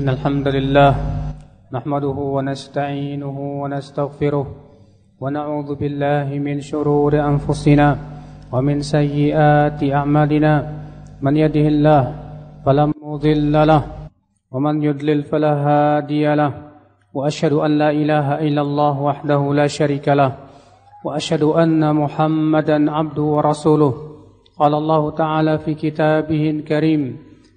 إن الحمد لله نحمده ونستعينه ونستغفره ونعوذ بالله من شرور أنفسنا ومن سيئات أعمالنا من يده الله فلا مضل له ومن يضلل فلا هادي له وأشهد أن لا إله إلا الله وحده لا شريك له وأشهد أن محمدا عبده ورسوله قال الله تعالى في كتابه الكريم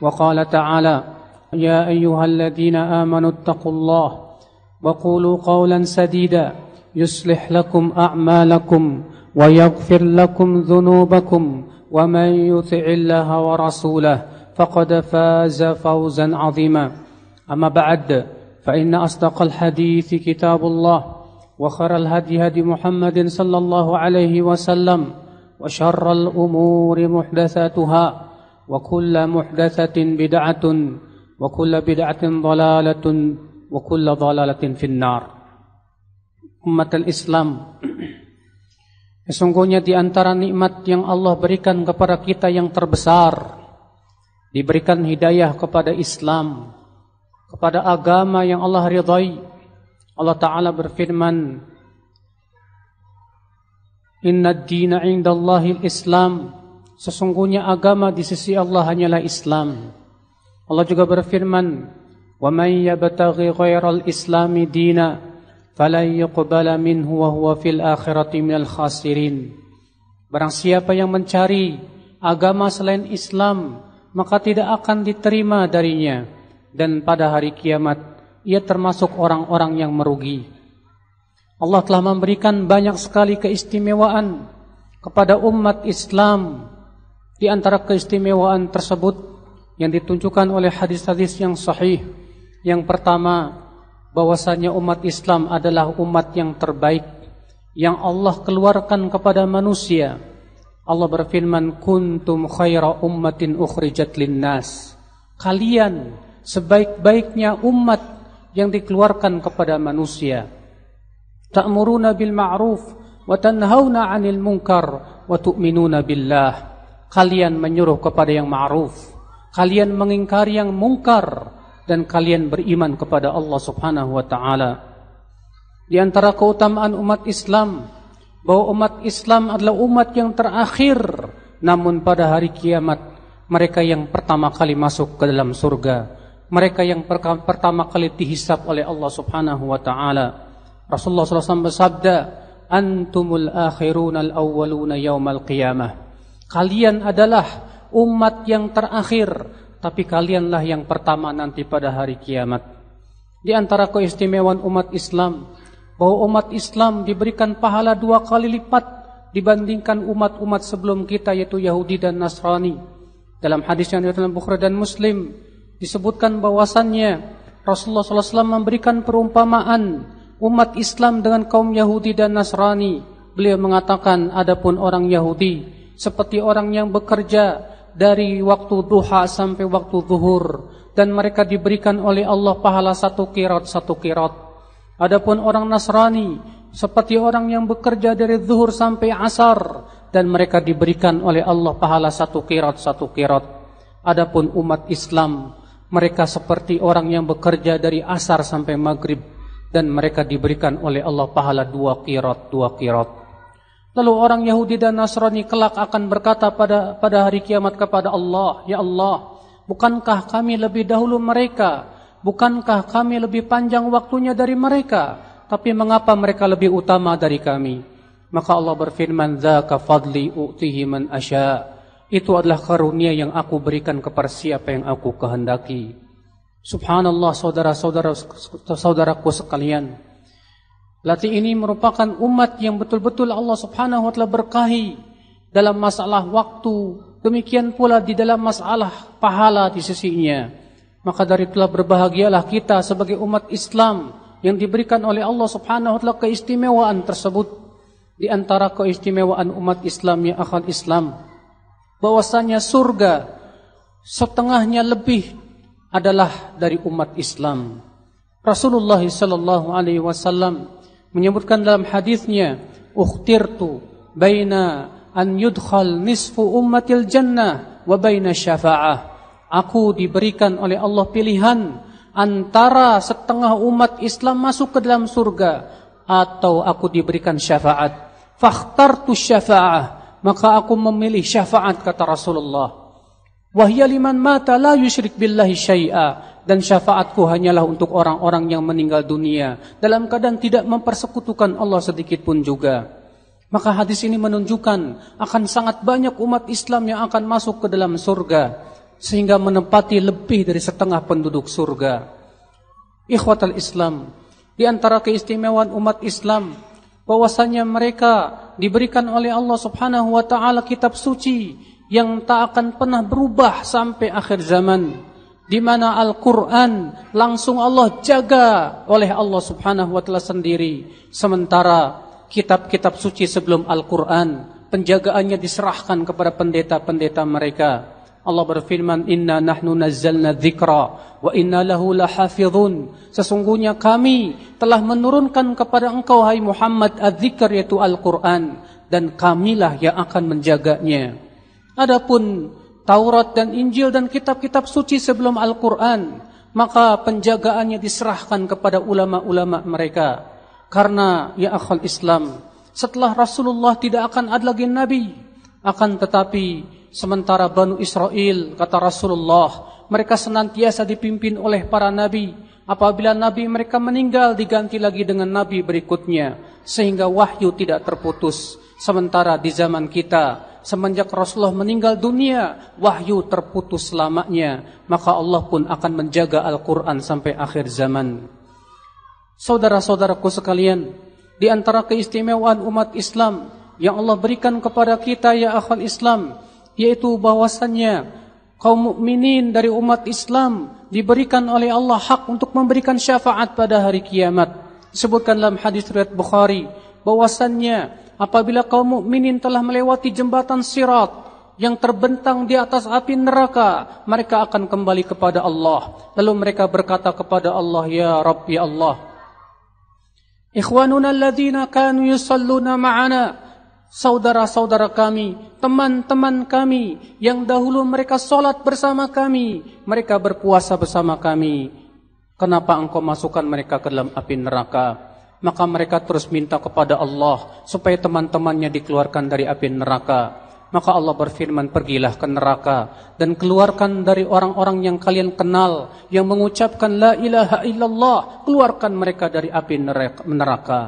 وقال تعالى يا ايها الذين امنوا اتقوا الله وقولوا قولا سديدا يصلح لكم اعمالكم ويغفر لكم ذنوبكم ومن يطع الله ورسوله فقد فاز فوزا عظيما اما بعد فان اصدق الحديث كتاب الله وخر الهدي هدي محمد صلى الله عليه وسلم وشر الامور محدثاتها وكل محدثة بدعة وكل بدعة ضلالة وكل ضلالة في النار أمة الإسلام Sesungguhnya di antara nikmat yang Allah berikan kepada kita yang terbesar diberikan hidayah kepada Islam kepada agama yang Allah ridai Allah taala berfirman Inna ad-dina 'indallahi al-Islam sesungguhnya agama di sisi Allah hanyalah Islam. Allah juga berfirman, "Wa may yabtaghi ghayra al-islami dina falan yuqbala minhu wa huwa fil akhirati minal khasirin." Barang siapa yang mencari agama selain Islam, maka tidak akan diterima darinya dan pada hari kiamat ia termasuk orang-orang yang merugi. Allah telah memberikan banyak sekali keistimewaan kepada umat Islam Di antara keistimewaan tersebut yang ditunjukkan oleh hadis-hadis yang sahih, yang pertama bahwasanya umat Islam adalah umat yang terbaik yang Allah keluarkan kepada manusia. Allah berfirman, "Kuntum khaira ummatin ukhrijat linnas." Kalian sebaik-baiknya umat yang dikeluarkan kepada manusia. Ta'muruna bil ma'ruf wa tanhauna 'anil munkar wa tu'minuna billah kalian menyuruh kepada yang ma'ruf, kalian mengingkari yang mungkar dan kalian beriman kepada Allah Subhanahu wa taala. Di antara keutamaan umat Islam bahwa umat Islam adalah umat yang terakhir namun pada hari kiamat mereka yang pertama kali masuk ke dalam surga, mereka yang pertama kali dihisap oleh Allah Subhanahu wa taala. Rasulullah SAW bersabda, "Antumul akhirun al-awwaluna yaumal qiyamah." Kalian adalah umat yang terakhir, tapi kalianlah yang pertama nanti pada hari kiamat. Di antara keistimewaan umat Islam, bahwa umat Islam diberikan pahala dua kali lipat dibandingkan umat-umat sebelum kita yaitu Yahudi dan Nasrani. Dalam hadis yang diriwayatkan Bukhari dan Muslim disebutkan bahwasannya Rasulullah SAW memberikan perumpamaan umat Islam dengan kaum Yahudi dan Nasrani. Beliau mengatakan, adapun orang Yahudi seperti orang yang bekerja dari waktu duha sampai waktu zuhur dan mereka diberikan oleh Allah pahala satu kirot satu kirot. Adapun orang Nasrani seperti orang yang bekerja dari zuhur sampai asar dan mereka diberikan oleh Allah pahala satu kirot satu kirot. Adapun umat Islam mereka seperti orang yang bekerja dari asar sampai maghrib dan mereka diberikan oleh Allah pahala dua kirot dua kirot. Lalu orang Yahudi dan Nasrani kelak akan berkata pada pada hari kiamat kepada Allah, "Ya Allah, bukankah kami lebih dahulu mereka? Bukankah kami lebih panjang waktunya dari mereka? Tapi mengapa mereka lebih utama dari kami?" Maka Allah berfirman, zaka fadli u'tihi man asya." Itu adalah karunia yang aku berikan kepada siapa yang aku kehendaki. Subhanallah saudara-saudara saudaraku sekalian. Lati ini merupakan umat yang betul-betul Allah subhanahu wa ta'ala berkahi dalam masalah waktu. Demikian pula di dalam masalah pahala di sisinya. Maka dari itulah berbahagialah kita sebagai umat Islam yang diberikan oleh Allah subhanahu wa ta'ala keistimewaan tersebut. Di antara keistimewaan umat Islam yang akal Islam. Bahwasannya surga setengahnya lebih adalah dari umat Islam. Rasulullah sallallahu alaihi wasallam menyebutkan dalam hadisnya ukhtirtu baina an yudkhal nisfu ummatil jannah wa baina syafa'ah aku diberikan oleh Allah pilihan antara setengah umat Islam masuk ke dalam surga atau aku diberikan syafaat fakhtartu syafa'ah maka aku memilih syafaat kata Rasulullah Wahya mata la yusyrik billahi syai'a. Dan syafaatku hanyalah untuk orang-orang yang meninggal dunia. Dalam keadaan tidak mempersekutukan Allah sedikit pun juga. Maka hadis ini menunjukkan akan sangat banyak umat Islam yang akan masuk ke dalam surga. Sehingga menempati lebih dari setengah penduduk surga. Ikhwatal Islam. Di antara keistimewaan umat Islam. bahwasanya mereka diberikan oleh Allah subhanahu wa ta'ala kitab suci yang tak akan pernah berubah sampai akhir zaman di mana Al-Qur'an langsung Allah jaga oleh Allah Subhanahu wa taala sendiri sementara kitab-kitab suci sebelum Al-Qur'an penjagaannya diserahkan kepada pendeta-pendeta mereka Allah berfirman inna nahnu nazzalna dzikra wa inna lahu lahafidhun sesungguhnya kami telah menurunkan kepada engkau hai Muhammad adzikr yaitu Al-Qur'an dan kamilah yang akan menjaganya Adapun Taurat dan Injil dan kitab-kitab suci sebelum Al-Quran, maka penjagaannya diserahkan kepada ulama-ulama mereka. Karena ya akhal Islam, setelah Rasulullah tidak akan ada lagi Nabi, akan tetapi sementara Banu Israel, kata Rasulullah, mereka senantiasa dipimpin oleh para Nabi. Apabila Nabi mereka meninggal, diganti lagi dengan Nabi berikutnya. Sehingga wahyu tidak terputus. Sementara di zaman kita, semenjak Rasulullah meninggal dunia, wahyu terputus selamanya, maka Allah pun akan menjaga Al-Quran sampai akhir zaman. Saudara-saudaraku sekalian, di antara keistimewaan umat Islam yang Allah berikan kepada kita ya akhwal Islam, yaitu bahwasannya kaum mukminin dari umat Islam diberikan oleh Allah hak untuk memberikan syafaat pada hari kiamat. Disebutkan dalam hadis riwayat Bukhari bahwasannya apabila kaum mukminin telah melewati jembatan sirat yang terbentang di atas api neraka, mereka akan kembali kepada Allah. Lalu mereka berkata kepada Allah, Ya Rabbi Allah. Ikhwanuna alladhina kanu yusalluna ma'ana. Saudara-saudara kami, teman-teman kami yang dahulu mereka sholat bersama kami, mereka berpuasa bersama kami. Kenapa engkau masukkan mereka ke dalam api neraka? maka mereka terus minta kepada Allah supaya teman-temannya dikeluarkan dari api neraka. Maka Allah berfirman, pergilah ke neraka dan keluarkan dari orang-orang yang kalian kenal yang mengucapkan la ilaha illallah, keluarkan mereka dari api neraka.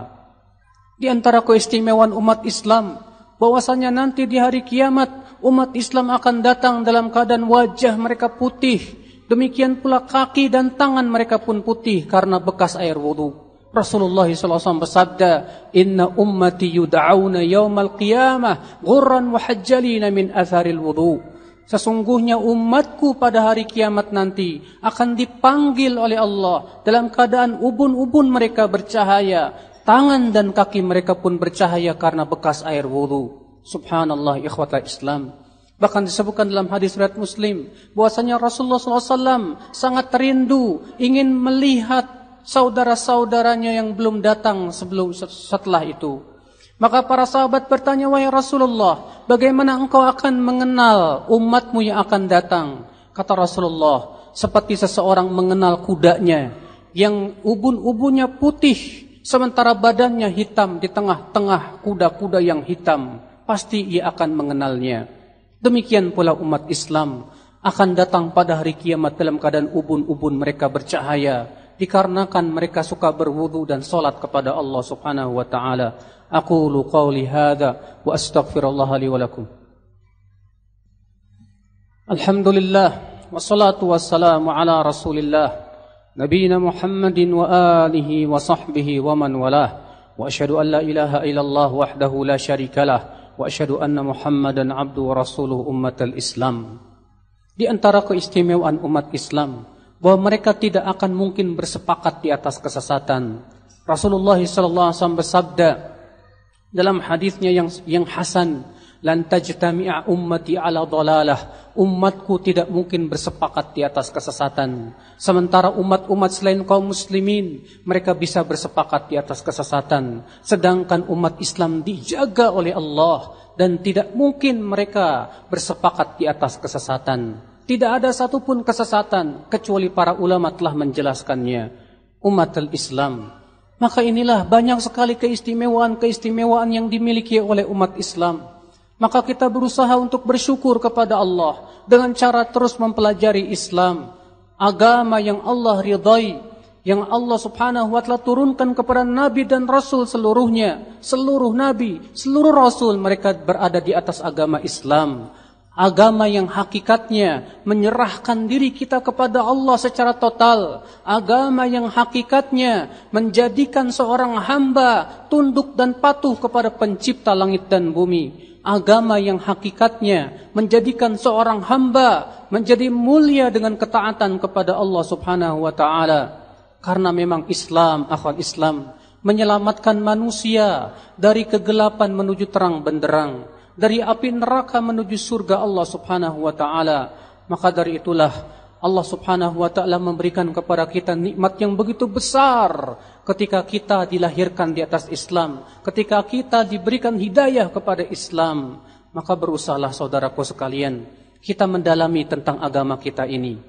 Di antara keistimewaan umat Islam bahwasanya nanti di hari kiamat umat Islam akan datang dalam keadaan wajah mereka putih, demikian pula kaki dan tangan mereka pun putih karena bekas air wudhu. Rasulullah SAW bersabda, "Inna ummati yud'auna al qiyamah ghurran muhajjalina min atharil wudu." Sesungguhnya umatku pada hari kiamat nanti akan dipanggil oleh Allah dalam keadaan ubun-ubun mereka bercahaya, tangan dan kaki mereka pun bercahaya karena bekas air wudu. Subhanallah ikhwata Islam. Bahkan disebutkan dalam hadis riwayat Muslim bahwasanya Rasulullah SAW sangat rindu ingin melihat saudara-saudaranya yang belum datang sebelum setelah itu. Maka para sahabat bertanya, "Wahai Rasulullah, bagaimana engkau akan mengenal umatmu yang akan datang?" Kata Rasulullah, "Seperti seseorang mengenal kudanya yang ubun-ubunnya putih sementara badannya hitam di tengah-tengah kuda-kuda yang hitam, pasti ia akan mengenalnya." Demikian pula umat Islam akan datang pada hari kiamat dalam keadaan ubun-ubun mereka bercahaya dikarenakan mereka suka berwudu dan solat kepada Allah Subhanahu wa taala. Aqulu qawli hadza wa astaghfirullah li wa lakum. Alhamdulillah wassalatu wassalamu ala Rasulillah nabiyina Muhammadin wa alihi wa sahbihi wa man walah. Wa asyhadu an la ilaha illallah wahdahu la syarikalah wa asyhadu anna Muhammadan abduhu wa rasuluhu ummatal Islam. Di antara keistimewaan umat Islam bahwa mereka tidak akan mungkin bersepakat di atas kesesatan. Rasulullah SAW bersabda dalam hadisnya yang yang hasan, "Lan tajtami'a ummati 'ala dhalalah." Umatku tidak mungkin bersepakat di atas kesesatan. Sementara umat-umat selain kaum muslimin, mereka bisa bersepakat di atas kesesatan. Sedangkan umat Islam dijaga oleh Allah dan tidak mungkin mereka bersepakat di atas kesesatan. Tidak ada satupun kesesatan kecuali para ulama telah menjelaskannya. Umat Islam. Maka inilah banyak sekali keistimewaan-keistimewaan yang dimiliki oleh umat Islam. Maka kita berusaha untuk bersyukur kepada Allah dengan cara terus mempelajari Islam, agama yang Allah ridai, yang Allah Subhanahu wa taala turunkan kepada nabi dan rasul seluruhnya, seluruh nabi, seluruh rasul mereka berada di atas agama Islam. Agama yang hakikatnya menyerahkan diri kita kepada Allah secara total. Agama yang hakikatnya menjadikan seorang hamba tunduk dan patuh kepada pencipta langit dan bumi. Agama yang hakikatnya menjadikan seorang hamba menjadi mulia dengan ketaatan kepada Allah subhanahu wa ta'ala. Karena memang Islam, akhwan Islam, menyelamatkan manusia dari kegelapan menuju terang benderang dari api neraka menuju surga Allah Subhanahu wa taala maka dari itulah Allah Subhanahu wa taala memberikan kepada kita nikmat yang begitu besar ketika kita dilahirkan di atas Islam ketika kita diberikan hidayah kepada Islam maka berusahalah saudaraku sekalian kita mendalami tentang agama kita ini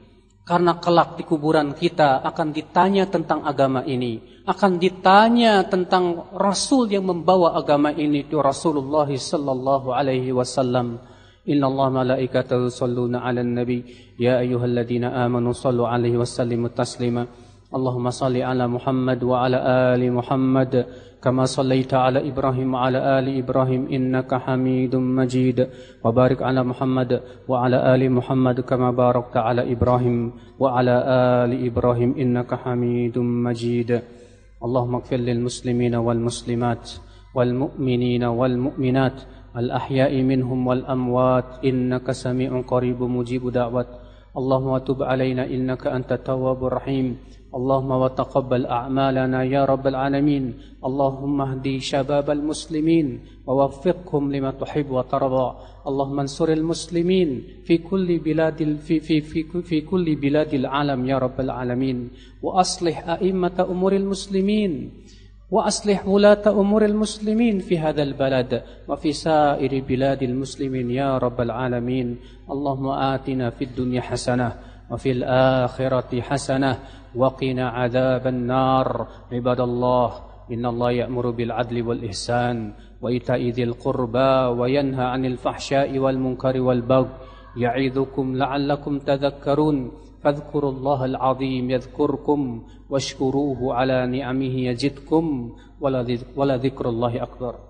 Karena kelak di kuburan kita akan ditanya tentang agama ini. Akan ditanya tentang Rasul yang membawa agama ini. Itu Rasulullah sallallahu alaihi wasallam. Inna Allah malaikatahu salluna ala nabi. Ya ayuhal ayuhalladina amanu sallu alaihi wasallimu taslimah. اللهم صل على محمد وعلى آل محمد كما صليت على إبراهيم وعلى آل إبراهيم إنك حميد مجيد وبارك على محمد وعلى آل محمد كما باركت على إبراهيم وعلى آل إبراهيم إنك حميد مجيد اللهم اغفر للمسلمين والمسلمات والمؤمنين والمؤمنات الأحياء منهم والأموات إنك سميع قريب مجيب دعوة اللهم تب علينا إنك أنت التواب الرحيم اللهم وتقبل اعمالنا يا رب العالمين اللهم اهدي شباب المسلمين ووفقهم لما تحب وترضى اللهم انصر المسلمين في كل بلاد في في في في كل بلاد العالم يا رب العالمين واصلح ائمه امور المسلمين واصلح ولاه امور المسلمين في هذا البلد وفي سائر بلاد المسلمين يا رب العالمين اللهم اتنا في الدنيا حسنه وفي الآخرة حسنة وقنا عذاب النار عباد الله إن الله يأمر بالعدل والإحسان وإيتاء ذي القربى وينهى عن الفحشاء والمنكر والبغي يعظكم لعلكم تذكرون فاذكروا الله العظيم يذكركم واشكروه على نعمه يزدكم ولذكر الله أكبر